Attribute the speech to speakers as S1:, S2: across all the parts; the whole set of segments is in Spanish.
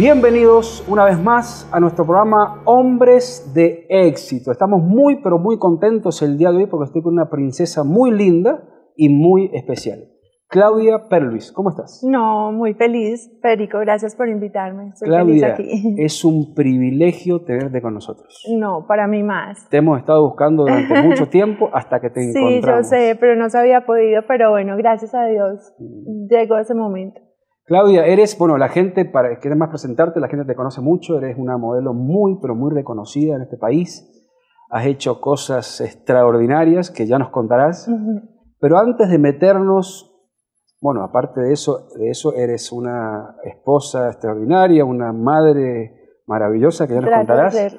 S1: Bienvenidos una vez más a nuestro programa Hombres de Éxito. Estamos muy, pero muy contentos el día de hoy porque estoy con una princesa muy linda y muy especial. Claudia Perluis, ¿cómo estás?
S2: No, muy feliz, Perico, gracias por invitarme. Claudia,
S1: es un privilegio tenerte con nosotros.
S2: No, para mí más.
S1: Te hemos estado buscando durante mucho tiempo hasta que te encontramos. Sí,
S2: yo sé, pero no se había podido, pero bueno, gracias a Dios mm. llegó ese momento.
S1: Claudia, eres, bueno, la gente, para que más presentarte, la gente te conoce mucho, eres una modelo muy, pero muy reconocida en este país, has hecho cosas extraordinarias que ya nos contarás, pero antes de meternos, bueno, aparte de eso, de eso eres una esposa extraordinaria, una madre maravillosa que ya nos contarás.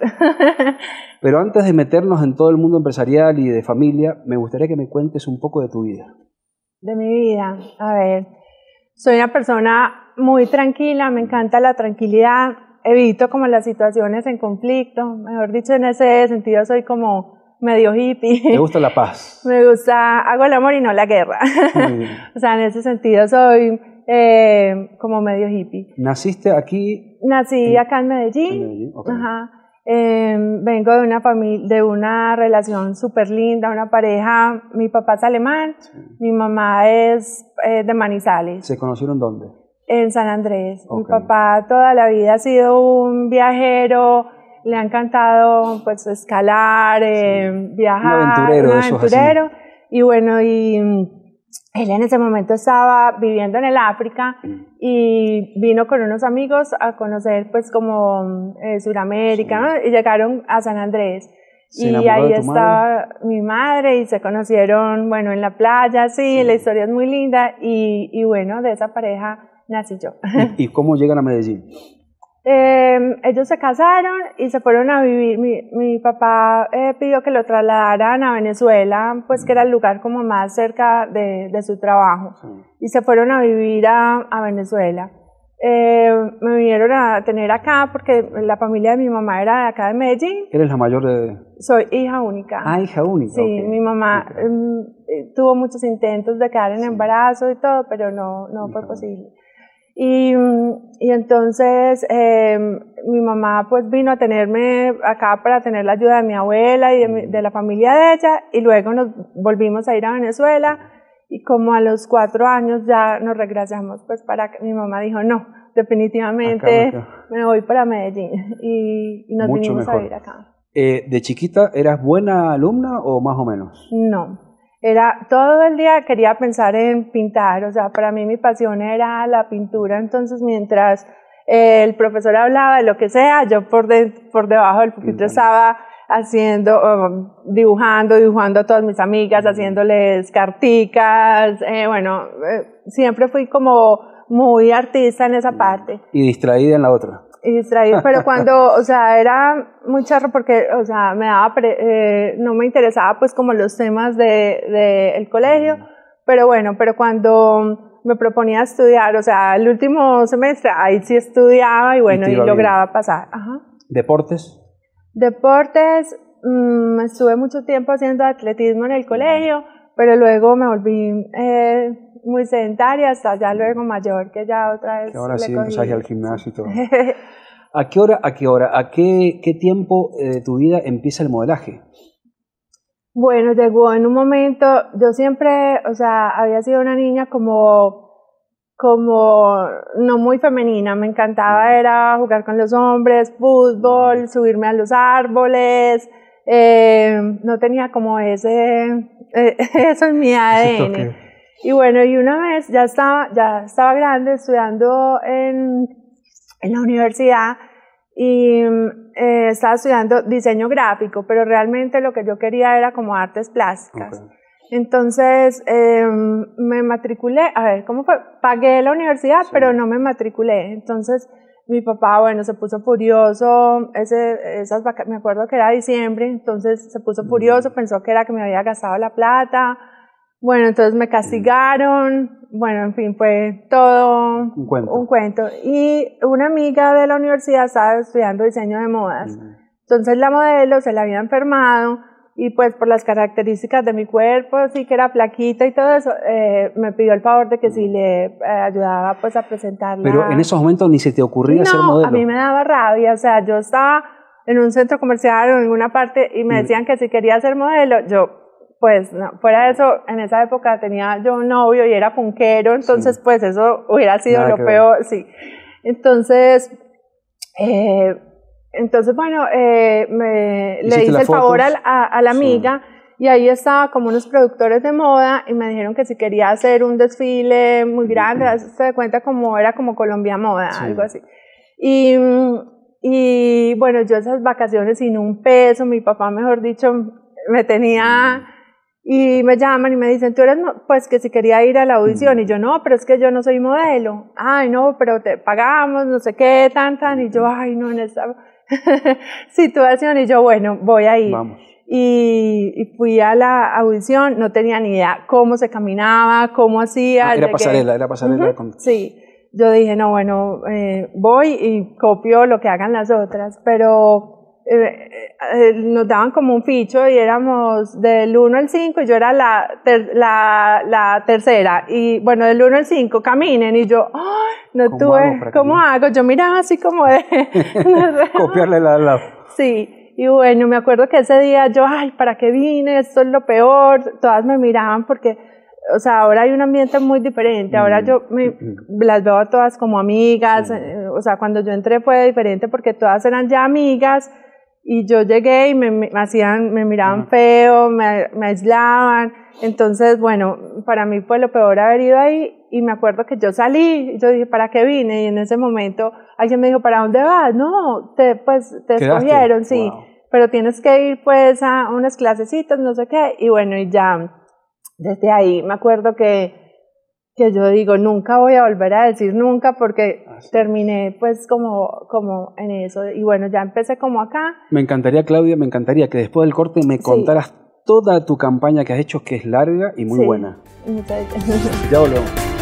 S1: pero antes de meternos en todo el mundo empresarial y de familia, me gustaría que me cuentes un poco de tu vida.
S2: De mi vida, a ver soy una persona muy tranquila, me encanta la tranquilidad, evito como las situaciones en conflicto, mejor dicho, en ese sentido soy como medio hippie. Me gusta
S1: la paz.
S2: Me gusta, hago el amor y no la guerra. o sea, en ese sentido soy eh, como medio hippie.
S1: ¿Naciste aquí?
S2: Nací acá en Medellín. Ajá. Em, vengo de una familia, de una relación súper linda, una pareja. Mi papá es alemán, mi mamá es eh, de Manizales. ¿Se
S1: conocieron dónde?
S2: En San Andrés. Mi papá toda la vida ha sido un viajero, le ha encantado pues escalar, em, viajar, aventurero. Y bueno, y él en ese momento estaba viviendo en el África mm. y vino con unos amigos a conocer pues como mm, eh, Sudamérica y llegaron a San Andrés. y ahí estaba mi madre y se conocieron, bueno, en la playa, sí, la historia es muy linda y, bueno, de esa pareja nací yo.
S1: ¿Y, ¿Y cómo llegan a Medellín?
S2: Em, ellos se casaron y se fueron a vivir. Mi, papá eh, pidió que lo trasladaran a Venezuela, pues que era el lugar como más cerca de, su trabajo. Y se fueron a vivir a, Venezuela. Em, me vinieron a tener acá porque la familia de mi mamá era de acá de Medellín.
S1: ¿Eres la mayor de...?
S2: Soy hija única. Ah,
S1: hija única. Sí, mi
S2: mamá em, eh, tuvo muchos intentos de quedar en embarazo y todo, pero no, no fue posible. Y mm, y entonces em, mi mamá pues vino a tenerme acá para tener la ayuda de mi abuela y de, la familia de ella y luego nos volvimos a ir a Venezuela y como a los cuatro años ya nos regresamos pues para que mi mamá dijo no, definitivamente me voy para Medellín y, nos vinimos a vivir acá.
S1: Eh, ¿De chiquita eras buena alumna o más o menos?
S2: No, era todo el día quería pensar en pintar, o sea, para mí mi pasión era la pintura, entonces mientras eh, el profesor hablaba de lo que sea, yo por, por debajo del pupitre estaba haciendo, um, dibujando, dibujando a todas mis amigas, haciéndoles carticas, eh, bueno, eh, siempre fui como muy artista en esa parte.
S1: Y distraída en la otra
S2: y pero cuando, o sea, era muy charro porque, o sea, me daba, eh, no me interesaba pues como los temas del de, el colegio, pero bueno, pero cuando me proponía estudiar, o sea, el último semestre, ahí sí estudiaba y bueno, y, lograba pasar. Ajá.
S1: ¿Deportes?
S2: Deportes, mm, estuve mucho tiempo haciendo atletismo en el colegio, pero luego me volví eh, muy sedentaria hasta ya luego mayor, que ya otra vez. Que ahora le sí, al
S1: gimnasio y todo. ¿A qué hora, a qué hora, a qué, qué tiempo eh, de tu vida empieza el modelaje?
S2: Bueno, llegó en un momento, yo siempre, o sea, había sido una niña como, como no muy femenina, me encantaba era jugar con los hombres, fútbol, subirme a los árboles, eh, no tenía como ese, eso en mi ADN. Y bueno, y una vez ya estaba, ya estaba grande estudiando en, en la universidad y eh, estaba estudiando diseño gráfico, pero realmente lo que yo quería era como artes plásticas. Entonces em, me matriculé, a ver, ¿cómo fue? Pagué la universidad, pero no me matriculé. Entonces mi papá, bueno, se puso furioso, ese, esas me acuerdo que era diciembre, entonces se puso mm. furioso, pensó que era que me había gastado la plata bueno, entonces me castigaron, bueno, en fin, fue todo un cuento. Un cuento. Y una amiga de la universidad estaba estudiando diseño de modas. Entonces la modelo se la había enfermado y pues por las características de mi cuerpo, así que era flaquita y todo eso, eh, me pidió el favor de que si le eh, ayudaba pues a presentarla. Pero en esos
S1: momentos ni se te ocurría ser modelo. a mí me
S2: daba rabia, o sea, yo estaba en un centro comercial o en una parte y me decían que si quería ser modelo, yo pues no, fuera de eso, en esa época tenía yo un novio y era punquero, entonces pues eso hubiera sido lo peor, sí. Entonces, eh, entonces bueno, eh, me, le hice el favor a, la amiga y ahí estaba como unos productores de moda y me dijeron que si quería hacer un desfile muy grande, se da cuenta como era como Colombia Moda, algo así. Y, y bueno, yo esas vacaciones sin un peso, mi papá mejor dicho me tenía mm y me llaman y me dicen, tú eres, pues que si quería ir a la mm. audición, y yo, no, pero es que yo no soy modelo, ay, no, pero te pagamos, no sé qué, tan, tan, y yo, ay, no, en esta situación, y yo, bueno, voy a ir. Y, fui a la audición, no tenía ni idea cómo se caminaba, cómo hacía. Ah, era pasarela, era pasarela. Sí, yo dije, no, bueno, eh, voy y copio lo que hagan las otras, pero eh, eh, nos daban como un ficho y éramos del 1 al 5 y yo era la, la, tercera. Y bueno, del 1 al 5 caminen y yo, no tuve, ¿cómo hago? Yo miraba así como de...
S1: Copiarle la
S2: Sí. Y bueno, me acuerdo que ese día yo, ay, ¿para qué vine? Esto es lo peor. Todas me miraban porque, o sea, ahora hay un ambiente muy diferente. Ahora mm. yo me, mm. las veo a todas como amigas. Eh, o sea, cuando yo entré fue diferente porque todas eran ya amigas y yo llegué y me, hacían, me miraban feo, me, aislaban. Entonces, bueno, para mí fue lo peor haber ido ahí y me acuerdo que yo salí, yo dije, ¿para qué vine? Y en ese momento alguien me dijo, ¿para dónde vas? No, te, pues te escogieron, sí, pero tienes que ir pues a unas clasecitas, no sé qué. Y bueno, y ya desde ahí me acuerdo que yo digo, nunca voy a volver a decir nunca porque ah, terminé pues como, como en eso y bueno, ya empecé como acá.
S1: Me encantaría, Claudia, me encantaría que después del corte me contaras toda tu campaña que has hecho que es larga y muy buena.
S2: Muchas
S1: Ya volvemos.